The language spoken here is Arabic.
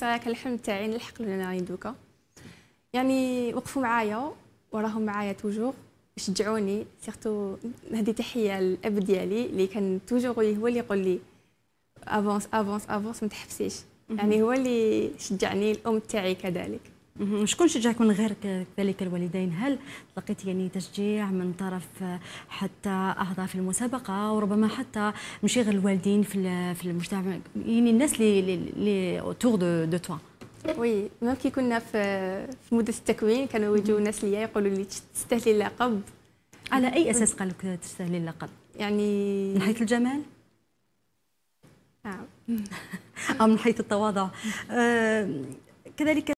صراحه الحلم تاعي نلحق لنا دوكا يعني وقفوا معايا وراهم معايا توجور شجعوني سيرتو هذه تحيه للاب ديالي اللي كان توجور هو اللي يقول لي افونس افونس افونس ما تحبسيش يعني هو اللي شجعني الام تاعي كذلك شكون شجعك من غير ذلك الوالدين هل لقيت يعني تشجيع من طرف حتى اعضاء في المسابقه وربما حتى مشي غير الوالدين في في المجتمع يعني الناس اللي اللي اوتور دو دو توا وي ميم كي كنا في في مده التكوين كانوا يجوا ناس ليا يقولوا لي تستاهلي اللقب على اي اساس قال لك تستاهلي اللقب يعني من حيث الجمال نعم آه. او من حيث التواضع آه كذلك